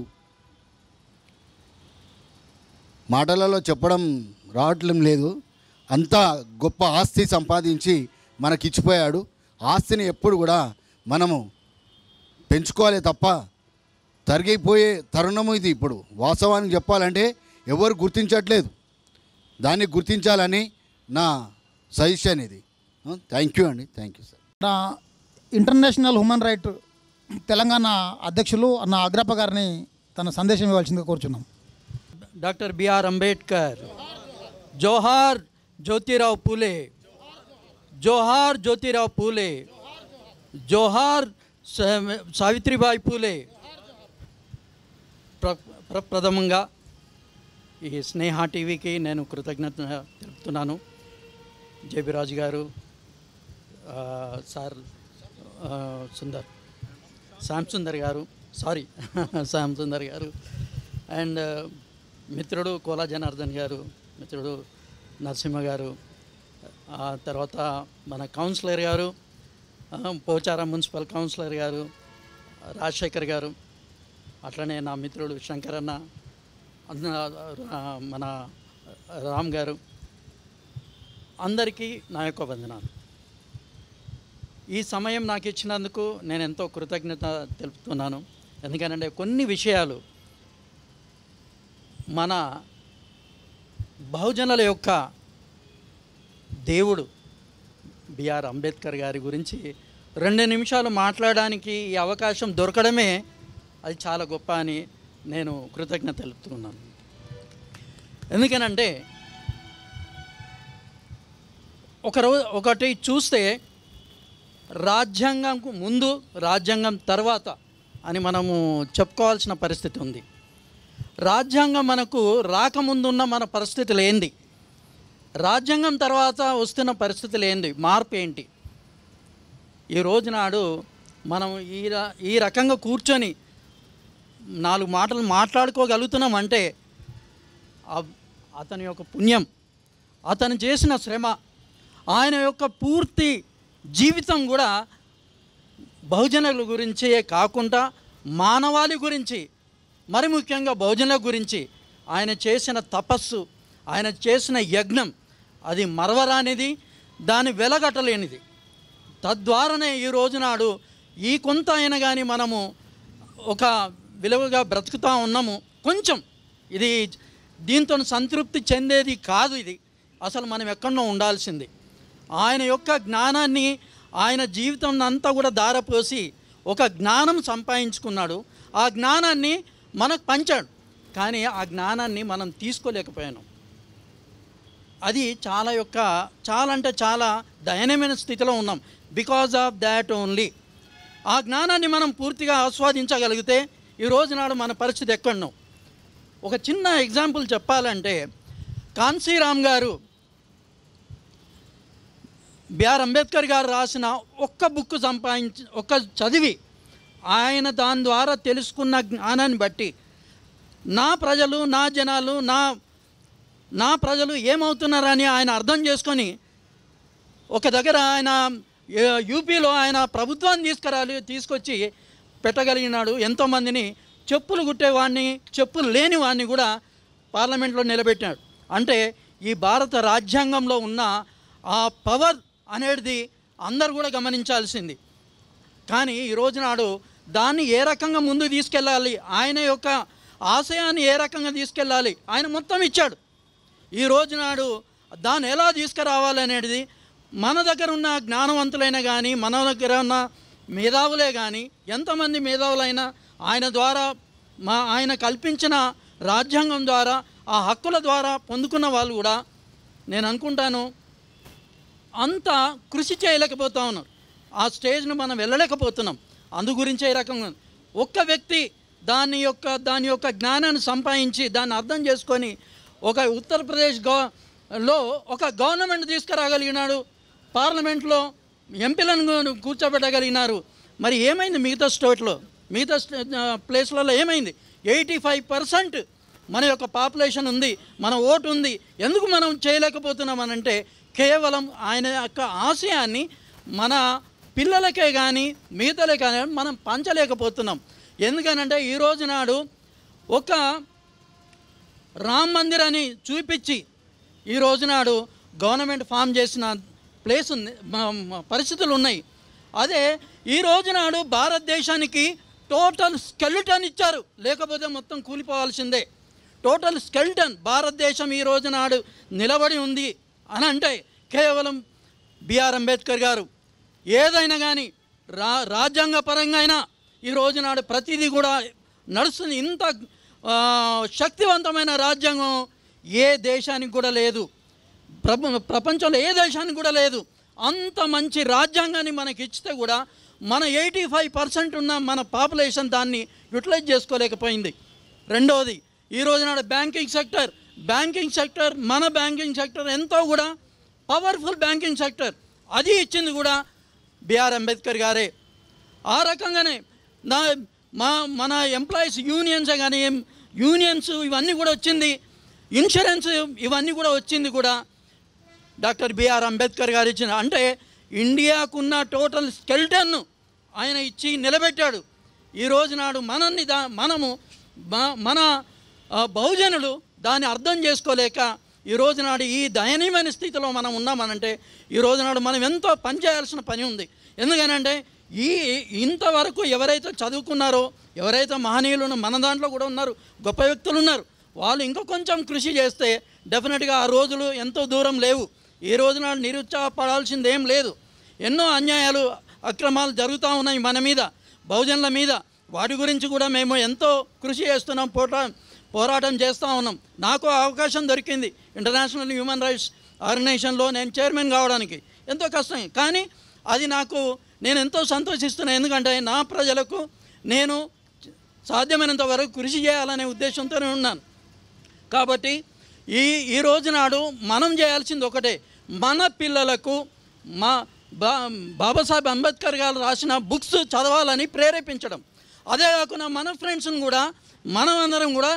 మాటలలో చెప్పడం రావట్లేదు లేదు అంత గొప్ప ఆస్తి సంపాదించి మనకి ఇచ్చిపోయాడు ఆస్తిని ఎప్పుడు కూడా మనము పెంచుకోవాలి తప్ప తరిగిపోయే తరుణము ఇది ఇప్పుడు వాస్తవానికి చెప్పాలంటే ఎవరు గుర్తించట్లేదు దాన్ని గుర్తించాలని నా సజెషన్ ఇది థ్యాంక్ యూ అండి థ్యాంక్ యూ సార్ నా ఇంటర్నేషనల్ హ్యూమన్ రైట్ తెలంగాణ అధ్యక్షులు అన్న అగ్రప్ప గారిని తన సందేశం ఇవ్వాల్సిందిగా కోరుచున్నాం డాక్టర్ బిఆర్ అంబేద్కర్ జోహార్ జ్యోతిరావు పూలే जोहार ज्योतिराव फूले जोहार सावित्रीबाई फूले प्र प्रथम स्ने टीवी की नैन कृतज्ञता जेबीराज गार सुंदर श्याम सुंदर गार सारी श्याम सुंदर गार अड मित्रुड़ कोला जनार्दन गार मित्रुड़ नरसीमह गार తర్వాత మన కౌన్సిలర్ గారు పోచారం మున్సిపల్ కౌన్సిలర్ గారు రాజశేఖర్ గారు అట్లనే నా మిత్రుడు శంకరన్న మన రామ్ గారు అందరికీ నా యొక్క వందనాలు ఈ సమయం నాకు ఇచ్చినందుకు నేను ఎంతో కృతజ్ఞత తెలుపుతున్నాను ఎందుకనంటే కొన్ని విషయాలు మన బహుజనుల యొక్క దేవుడు బిఆర్ అంబేద్కర్ గారి గురించి రెండు నిమిషాలు మాట్లాడడానికి ఈ అవకాశం దొరకడమే అది చాలా గొప్ప అని నేను కృతజ్ఞత తెలుపుతున్నాను ఎందుకనంటే ఒకరోజు ఒకటి చూస్తే రాజ్యాంగంకు ముందు రాజ్యాంగం తర్వాత అని మనము చెప్పుకోవాల్సిన పరిస్థితి ఉంది రాజ్యాంగం మనకు రాకముందున్న మన పరిస్థితులు ఏంది రాజ్యాంగం తర్వాత వస్తున్న పరిస్థితులు ఏంది మార్పు ఏంటి ఈ రోజునాడు మనం ఈ ఈ రకంగా కూర్చొని నాలుగు మాటలు మాట్లాడుకోగలుగుతున్నాం అంటే అతని యొక్క పుణ్యం అతను చేసిన శ్రమ ఆయన యొక్క పూర్తి జీవితం కూడా బహుజనుల గురించే కాకుండా మానవాళి గురించి మరి ముఖ్యంగా బహుజనుల గురించి ఆయన చేసిన తపస్సు ఆయన చేసిన యజ్ఞం అది మరవరానిది దాని వెలగట్టలేనిది తద్వారానే ఈ రోజునాడు ఈ కొంత అయినా కానీ మనము ఒక విలువగా బ్రతుకుతూ ఉన్నాము కొంచెం ఇది దీంతో సంతృప్తి చెందేది కాదు ఇది అసలు మనం ఎక్కడో ఉండాల్సింది ఆయన యొక్క జ్ఞానాన్ని ఆయన జీవితం అంతా కూడా దారపోసి ఒక జ్ఞానం సంపాదించుకున్నాడు ఆ జ్ఞానాన్ని మనకు పంచాడు కానీ ఆ జ్ఞానాన్ని మనం తీసుకోలేకపోయాను అది చాలా యొక్క చాలా అంటే చాలా దయనమైన స్థితిలో ఉన్నాం బికాజ్ ఆఫ్ దాట్ ఓన్లీ ఆ జ్ఞానాన్ని మనం పూర్తిగా ఆస్వాదించగలిగితే ఈ రోజునాడు మన పరిస్థితి ఎక్కడో ఒక చిన్న ఎగ్జాంపుల్ చెప్పాలంటే కాన్సీరామ్ గారు బిఆర్ అంబేద్కర్ గారు రాసిన ఒక్క బుక్ సంపాదించి ఒక్క చదివి ఆయన దాని ద్వారా తెలుసుకున్న జ్ఞానాన్ని బట్టి నా ప్రజలు నా జనాలు నా నా ప్రజలు ఏమవుతున్నారని ఆయన అర్థం చేసుకొని ఒక దగ్గర ఆయన యూపీలో ఆయన ప్రభుత్వాన్ని తీసుకురాలి తీసుకొచ్చి పెట్టగలిగినాడు ఎంతోమందిని చెప్పులు కుట్టేవాడిని చెప్పులు లేని వాడిని కూడా పార్లమెంట్లో నిలబెట్టినాడు అంటే ఈ భారత రాజ్యాంగంలో ఉన్న ఆ పవర్ అనేది అందరు కూడా గమనించాల్సింది కానీ ఈరోజు నాడు దాన్ని ఏ రకంగా ముందు తీసుకెళ్ళాలి ఆయన యొక్క ఆశయాన్ని ఏ రకంగా తీసుకెళ్ళాలి ఆయన మొత్తం ఇచ్చాడు ఈ రోజు నాడు దాన్ని ఎలా తీసుకురావాలనేది మన దగ్గర ఉన్న జ్ఞానవంతులైన కానీ మన దగ్గర ఉన్న మేధావులే కానీ ఎంతమంది మేధావులైనా ఆయన ద్వారా మా ఆయన కల్పించిన రాజ్యాంగం ద్వారా ఆ హక్కుల ద్వారా పొందుకున్న వాళ్ళు కూడా నేను అనుకుంటాను అంత కృషి చేయలేకపోతా ఉన్నారు ఆ స్టేజ్ను మనం వెళ్ళలేకపోతున్నాం అందు గురించే రకంగా ఒక్క వ్యక్తి దాని యొక్క దాని యొక్క జ్ఞానాన్ని సంపాదించి దాన్ని అర్థం చేసుకొని ఒక ఉత్తరప్రదేశ్ లో ఒక గవర్నమెంట్ తీసుకురాగలిగినాడు పార్లమెంట్లో ఎంపీలను కూర్చోబెట్టగలిగినారు మరి ఏమైంది మిగతా స్టేట్లో మిగతా ప్లేస్లలో ఏమైంది ఎయిటీ ఫైవ్ పర్సెంట్ మన యొక్క పాపులేషన్ ఉంది మన ఓటు ఉంది ఎందుకు మనం చేయలేకపోతున్నామనంటే కేవలం ఆయన యొక్క ఆశయాన్ని మన పిల్లలకే కానీ మిగతలే కానీ మనం పంచలేకపోతున్నాం ఎందుకనంటే ఈరోజు నాడు ఒక రామ్ మందిర్ అని చూపించి ఈ రోజునాడు గవర్నమెంట్ ఫామ్ చేసిన ప్లేస్ ఉంది పరిస్థితులు ఉన్నాయి అదే ఈ రోజునాడు భారతదేశానికి టోటల్ స్కెల్టన్ ఇచ్చారు లేకపోతే మొత్తం కూలిపోవాల్సిందే టోటల్ స్కెల్టన్ భారతదేశం ఈ రోజునాడు నిలబడి ఉంది అని అంటే కేవలం బిఆర్ అంబేద్కర్ గారు ఏదైనా కానీ రా రాజ్యాంగపరంగా అయినా ఈ రోజునాడు ప్రతిదీ కూడా నడుస్తుంది ఇంత శక్తివంతమైన రాజ్యాంగం ఏ దేశానికి కూడా లేదు ప్రపంచంలో ఏ దేశానికి కూడా లేదు అంత మంచి రాజ్యాంగాన్ని మనకి ఇచ్చితే కూడా మన ఎయిటీ ఫైవ్ పర్సెంట్ ఉన్న మన పాపులేషన్ దాన్ని యూటిలైజ్ చేసుకోలేకపోయింది రెండవది ఈ నాడు బ్యాంకింగ్ సెక్టర్ బ్యాంకింగ్ సెక్టర్ మన బ్యాంకింగ్ సెక్టర్ ఎంతో కూడా పవర్ఫుల్ బ్యాంకింగ్ సెక్టర్ అది ఇచ్చింది కూడా బిఆర్ అంబేద్కర్ గారే ఆ రకంగానే నా మా మన ఎంప్లాయీస్ యూనియన్సే కానీ యూనియన్స్ ఇవన్నీ కూడా వచ్చింది ఇన్సూరెన్స్ ఇవన్నీ కూడా వచ్చింది కూడా డాక్టర్ బిఆర్ అంబేద్కర్ గారు ఇచ్చిన అంటే ఇండియాకున్న టోటల్ స్కెల్టన్ను ఆయన ఇచ్చి నిలబెట్టాడు ఈరోజు నాడు మనల్ని దా మనము మన బహుజనులు దాన్ని అర్థం చేసుకోలేక ఈరోజు నాడు ఈ దయనీయమైన స్థితిలో మనం ఉన్నామనంటే ఈరోజు నాడు మనం ఎంతో పనిచేయాల్సిన పని ఉంది ఎందుకనంటే ఈ ఇంతవరకు ఎవరైతే చదువుకున్నారో ఎవరైతే మహనీయులు మన దాంట్లో కూడా ఉన్నారు గొప్ప వ్యక్తులు ఉన్నారు వాళ్ళు ఇంకా కొంచెం కృషి చేస్తే డెఫినెట్గా ఆ రోజులు ఎంతో దూరం లేవు ఈ రోజున నిరుత్సాహపడాల్సిందేం లేదు ఎన్నో అన్యాయాలు అక్రమాలు జరుగుతూ ఉన్నాయి మన మీద బహుజనుల మీద వాటి గురించి కూడా మేము ఎంతో కృషి చేస్తున్నాం పోరాటం పోరాటం చేస్తూ ఉన్నాం నాకు అవకాశం దొరికింది ఇంటర్నేషనల్ హ్యూమన్ రైట్స్ ఆర్గనైజేషన్లో నేను చైర్మన్ కావడానికి ఎంతో కష్టం కానీ అది నాకు నేను ఎంతో సంతోషిస్తున్నాను ఎందుకంటే నా ప్రజలకు నేను సాధ్యమైనంత వరకు కృషి చేయాలనే ఉద్దేశంతోనే ఉన్నాను కాబట్టి ఈ ఈ రోజు నాడు మనం చేయాల్సింది ఒకటే మన పిల్లలకు మా బా బాబాసాహెబ్ అంబేద్కర్ గారు రాసిన బుక్స్ చదవాలని ప్రేరేపించడం అదే కాకుండా మన ఫ్రెండ్స్ని కూడా మనం అందరం కూడా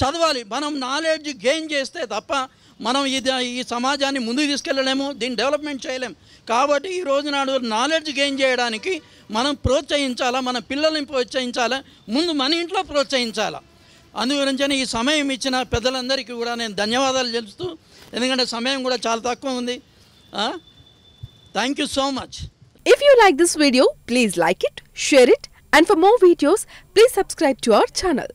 చదవాలి మనం నాలెడ్జ్ గెయిన్ చేస్తే తప్ప మనం ఇది ఈ సమాజాన్ని ముందుకు తీసుకెళ్ళలేము దీన్ని డెవలప్మెంట్ చేయలేము కాబట్టి ఈ రోజు నాడు నాలెడ్జ్ గెయిన్ చేయడానికి మనం ప్రోత్సహించాలా మన పిల్లల్ని ప్రోత్సహించాలా ముందు మన ఇంట్లో ప్రోత్సహించాలా అందుగురించని ఈ సమయం ఇచ్చిన పెద్దలందరికీ కూడా నేను ధన్యవాదాలు తెలుస్తూ ఎందుకంటే సమయం కూడా చాలా తక్కువ ఉంది thank you so much if you like this video please like it share it and for more videos please subscribe to our channel